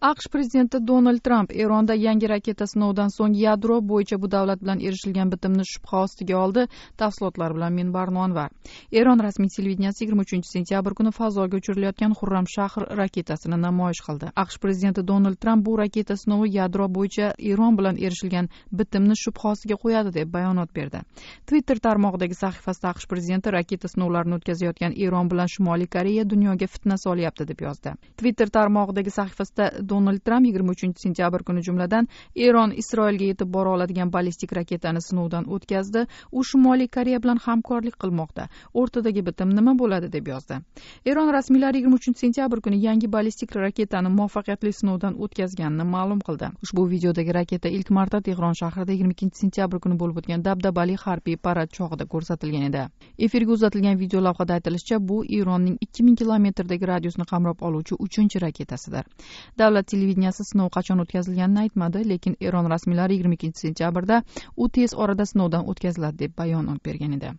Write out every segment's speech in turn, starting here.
aqsh prezidenti donald tramp eronda yangi raketa sinovidan so'ng yadro bo'yicha bu davlat bilan erishilgan bitimni shubha ostiga oldi tafsilotlar bilan minbar nonvar eron rasmiy televideniyasi yigirma uchinchi sentyabr kuni fazoga uchirilayotgan xurram shahr raketasini namoyish qildi aqsh prezidenti donald tramp bu raketa sinovi yadro bo'yicha eron bilan erishilgan bitimni shubha ostiga qo'yadi deb bayonot berdi twitter tarmog'idagi sahifasida aqsh prezidenti raketa sinovlarini o'tkazayotgan eron bilan shimoliy koreya dunyoga fitna solyapti deb yozdi twitter tarmog'idagi sahifasida donald tramp yigirma uchinchi sentyabr kuni jumladan eron isroilga yetib bora oladigan ballistik raketani sinovdan o'tkazdi u shimoliy koreya bilan hamkorlik qilmoqda o'rtadagi bitim nima bo'ladi deb yozdi eron rasmiylari yigirma uchinchi sentyabr kuni yangi ballistik raketani muvaffaqiyatli sinovdan o'tkazganini ma'lum qildi ushbu videodagi raketa ilk marta tehron shahrida yigirma ikkinchi sentyabr kuni bo'lib o'tgan dabdabali harbiy parad chog'ida ko'rsatilgan edi efirga uzatilgan video lavhada aytilishicha bu eronning ikki ming kilometrdagi radiusni qamrab oluvchi uchinchi raketasidir davlat televideniyasi sinov qachon o'tkazilganini aytmadi lekin eron rasmiylari yigirma ikkinchi sentyabrda u tez orada sinovdan o'tkaziladi deb bayonot bergan edi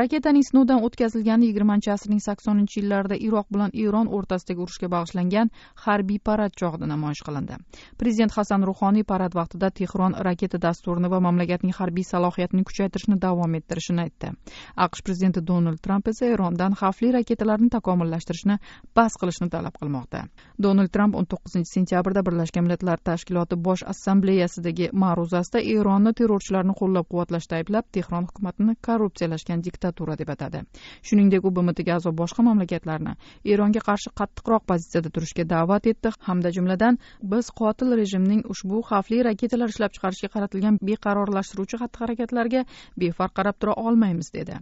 raketaning sinovdan o'tkazilgani yigirmanchi asrning saksoninchi yillarida iroq bilan eron o'rtasidagi urushga bag'ishlangan harbiy parad chog'ida namoyish qilindi prezident hasan ruhoniy parad vaqtida tehron raketa dasturini va mamlakatning harbiy salohiyatini kuchaytirishni davom ettirishini aytdi aqsh prezidenti donald tramp esa erondan xavfli raketalarni takomillashtirishni bas qilishni talab qilmoqda donald tramp o'n to'qqizinchi sentyabrda birlashgan millatlar tashkiloti bosh assambleyasidagi ma'ruzasida eronni terrorchilarni qo'llab quvvatlashda ayblab tehron hukumatini korrupsiyalashgan diktatura deb atadi shuningdek u bmtga a'zo boshqa mamlakatlarni eronga qarshi qattiqroq pozitsiyada turishga da'vat etdi hamda jumladan biz qotil rejimning ushbu xavfli raketalar ishlab chiqarishga qaratilgan beqarorlashtiruvchi xatti harakatlarga befarq qarab tura olmaymiz dedi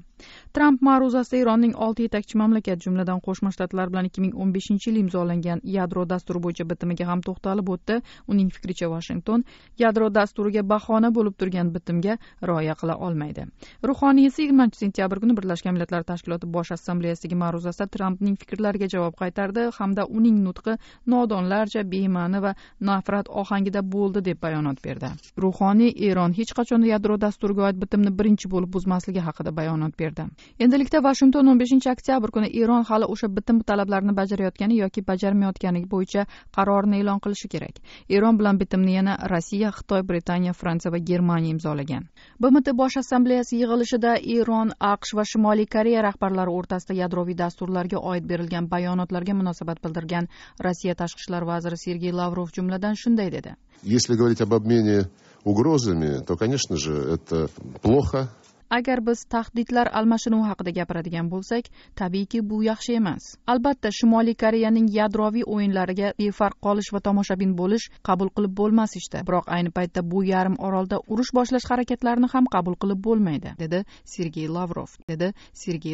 tramp ma'ruzasida eronning olti yetakchi mamlakat jumladan qo'shma shtatlar bilan ikki ming o'n beshinchi yili imzolangan yadro dasturi bo'yicha bitimiga ham to'xtalib o'tdi uning fikricha vashington yadro dasturiga bahona bo'lib turgan bitimga rioya qila olmaydi ruhoniy esa yigirmanchi sentyabr kuni birlashgan millatlar tashkiloti bosh assambleyasidagi ma'ruzasida trampning fikrlariga javob qaytardi hamda uning nutqi nodonlarcha bema'ni va nafrat ohangida bo'ldi deb bayonot berdi ruhoniy eron hech qachon yadro dasturiga oid bitimni birinchi bo'lib buzmasligi haqida bayonot berdi endilikda vashington o'n beshinchi oktyabr kuni eron hali o'sha bitim talablarini bajarayotgani yoki bajarmayotgani bo'yicha qarorni e'lon qilishi kerak eron bilan bitimni yana rossiya xitoy britaniya fransiya va germaniya imzolagan bmt bosh assambleyasi yig'ilishida eron aqsh va shimoliy koreya rahbarlari o'rtasida yadroviy dasturlarga oid berilgan bayonotlarga munosabat bildirgan rossiya tashqi ishlar vaziri sergey lavrov jumladan shunday dedi если говорить об обмене угрозами то конечно же это плохо agar biz tahdidlar almashinuvi haqida gapiradigan bo'lsak tabiiyki bu yaxshi emas albatta shimoliy koreyaning yadroviy o'yinlariga befarq qolish va tomoshabin bo'lish qabul qilib bo'lmas ishda işte. biroq ayni paytda bu yarim orolda urush boshlash harakatlarini ham qabul qilib bo'lmaydi dedi sergey lavrov dedi sergey